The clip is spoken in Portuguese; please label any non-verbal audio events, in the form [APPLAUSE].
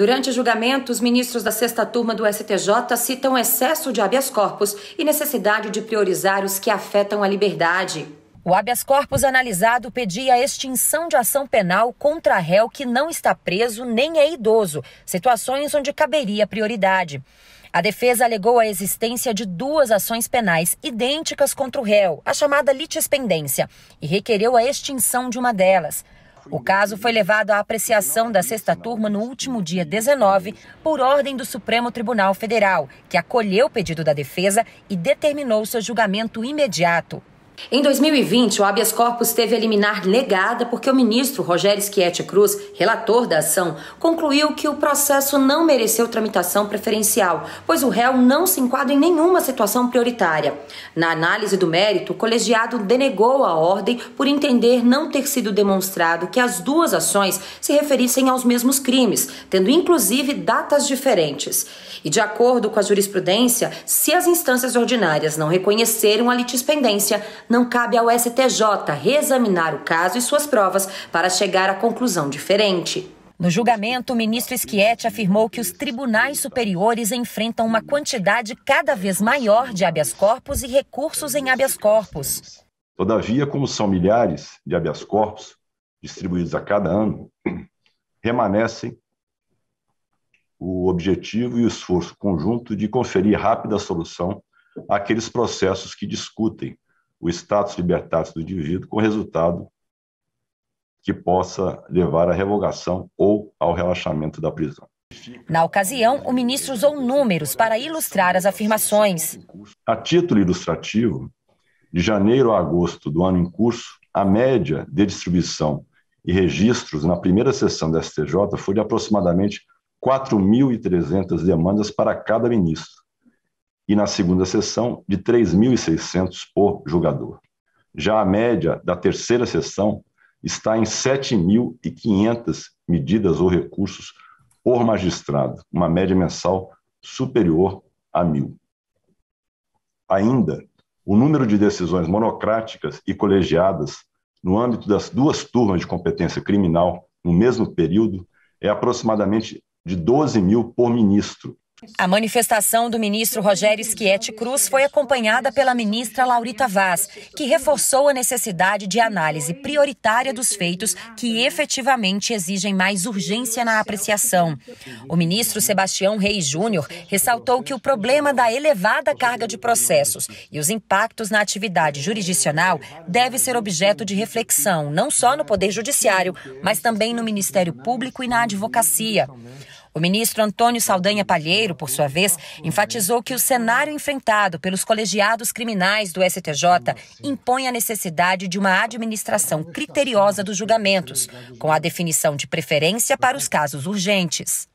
Durante o julgamento, os ministros da sexta turma do STJ citam excesso de habeas corpus e necessidade de priorizar os que afetam a liberdade. O habeas corpus analisado pedia a extinção de ação penal contra réu que não está preso nem é idoso, situações onde caberia prioridade. A defesa alegou a existência de duas ações penais idênticas contra o réu, a chamada litispendência, e requereu a extinção de uma delas. O caso foi levado à apreciação da sexta turma no último dia 19, por ordem do Supremo Tribunal Federal, que acolheu o pedido da defesa e determinou seu julgamento imediato. Em 2020, o habeas corpus teve a liminar negada porque o ministro Rogério Schietti Cruz, relator da ação, concluiu que o processo não mereceu tramitação preferencial, pois o réu não se enquadra em nenhuma situação prioritária. Na análise do mérito, o colegiado denegou a ordem por entender não ter sido demonstrado que as duas ações se referissem aos mesmos crimes, tendo inclusive datas diferentes. E de acordo com a jurisprudência, se as instâncias ordinárias não reconheceram a litispendência, não cabe ao STJ reexaminar o caso e suas provas para chegar à conclusão diferente. No julgamento, o ministro Schietti afirmou que os tribunais superiores enfrentam uma quantidade cada vez maior de habeas corpus e recursos em habeas corpus. Todavia, como são milhares de habeas corpus distribuídos a cada ano, remanescem [CLEARS THROAT] o objetivo e o esforço conjunto de conferir rápida solução àqueles processos que discutem o status libertatis do indivíduo com resultado que possa levar à revogação ou ao relaxamento da prisão. Na ocasião, o ministro usou números para ilustrar as afirmações. A título ilustrativo, de janeiro a agosto do ano em curso, a média de distribuição e registros na primeira sessão da STJ foi de aproximadamente 4.300 demandas para cada ministro, e na segunda sessão de 3.600 por jogador. Já a média da terceira sessão está em 7.500 medidas ou recursos por magistrado, uma média mensal superior a mil. Ainda, o número de decisões monocráticas e colegiadas no âmbito das duas turmas de competência criminal no mesmo período é aproximadamente de 12 mil por ministro, a manifestação do ministro Rogério Schietti Cruz foi acompanhada pela ministra Laurita Vaz, que reforçou a necessidade de análise prioritária dos feitos que efetivamente exigem mais urgência na apreciação. O ministro Sebastião Reis Júnior ressaltou que o problema da elevada carga de processos e os impactos na atividade jurisdicional deve ser objeto de reflexão, não só no Poder Judiciário, mas também no Ministério Público e na advocacia. O ministro Antônio Saldanha Palheiro, por sua vez, enfatizou que o cenário enfrentado pelos colegiados criminais do STJ impõe a necessidade de uma administração criteriosa dos julgamentos, com a definição de preferência para os casos urgentes.